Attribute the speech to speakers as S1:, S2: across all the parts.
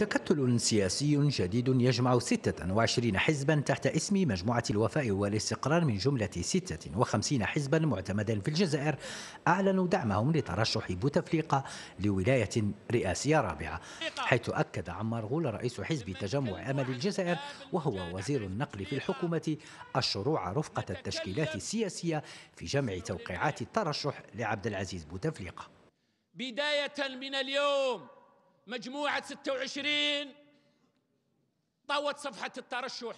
S1: تكتل سياسي جديد يجمع 26 حزبا تحت اسم مجموعة الوفاء والاستقرار من جملة 56 حزبا معتمدا في الجزائر أعلنوا دعمهم لترشح بوتفليقة لولاية رئاسية رابعة حيث أكد عمار غول رئيس حزب تجمع أمل الجزائر وهو وزير النقل في الحكومة الشروع رفقة التشكيلات السياسية في جمع توقيعات الترشح لعبد العزيز بوتفليقة
S2: بداية من اليوم مجموعة 26 طوت صفحة الترشح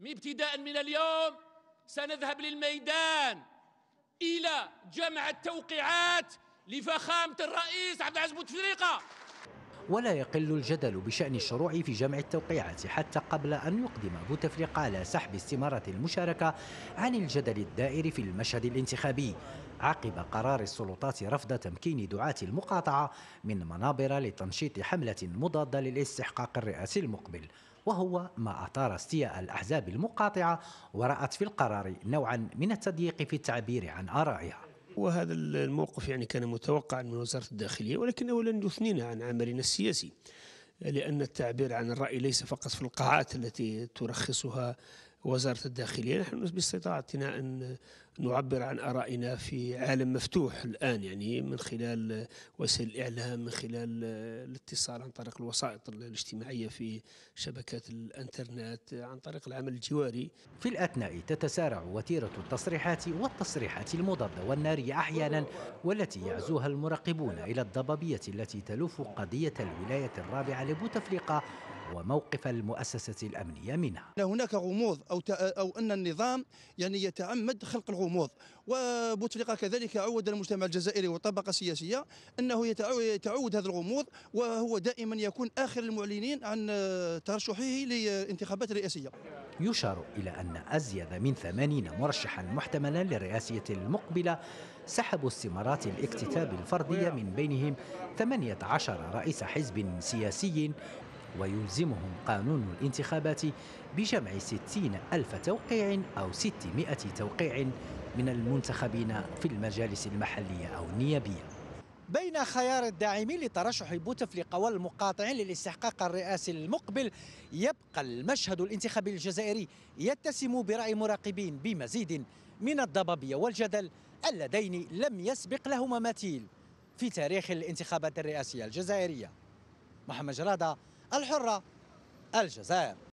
S2: ابتداء من اليوم سنذهب للميدان إلى جمع التوقيعات لفخامة الرئيس عبد العزيز بوتفليقة
S1: ولا يقل الجدل بشأن الشروع في جمع التوقيعات حتى قبل أن يقدم بوتفليقة على سحب استمارة المشاركة عن الجدل الدائر في المشهد الانتخابي عقب قرار السلطات رفض تمكين دعاة المقاطعة من منابر لتنشيط حملة مضادة للاستحقاق الرئاسي المقبل وهو ما أثار استياء الأحزاب
S3: المقاطعة ورأت في القرار نوعا من التضييق في التعبير عن آرائها وهذا الموقف يعني كان متوقعا من وزارة الداخلية ولكنه لن يثنينا عن عملنا السياسي لأن التعبير عن الرأي ليس فقط في القاعات التي ترخصها وزارة الداخلية نحن باستطاعتنا أن نعبر عن آرائنا في عالم مفتوح الآن يعني من خلال وسائل الإعلام من خلال الاتصال عن طريق الوسائط الاجتماعية في شبكات الإنترنت عن طريق العمل الجواري في الأثناء تتسارع وتيرة التصريحات والتصريحات المضادة والنارية
S1: أحيانا والتي يعزوها المراقبون إلى الضبابية التي تلف قضية الولاية الرابعة لبوتفليقة وموقف المؤسسة الأمنية منها هناك غموض
S3: أو, أو أن النظام يعني يتعمد خلق الغموض وبوتفليقة كذلك عود المجتمع الجزائري والطبقة السياسية أنه يتعود هذا الغموض وهو دائما يكون آخر المعلنين عن ترشحه للانتخابات الرئاسية يشار
S1: إلى أن أزيد من ثمانين مرشحا محتملا للرئاسية المقبلة سحبوا استمارات الاكتتاب الفردية من بينهم 18 رئيس حزب سياسي ويلزمهم قانون الانتخابات بجمع 60 ألف توقيع أو 600 توقيع من المنتخبين في المجالس المحلية أو النيابية بين خيار الداعمين لترشح بوتفليقة والمقاطعين للاستحقاق الرئاسي المقبل يبقى المشهد الانتخابي الجزائري يتسم برأي مراقبين بمزيد من الضبابية والجدل اللذين لم يسبق لهما مثيل في تاريخ الانتخابات الرئاسية الجزائرية محمد جرادة الحرة الجزائر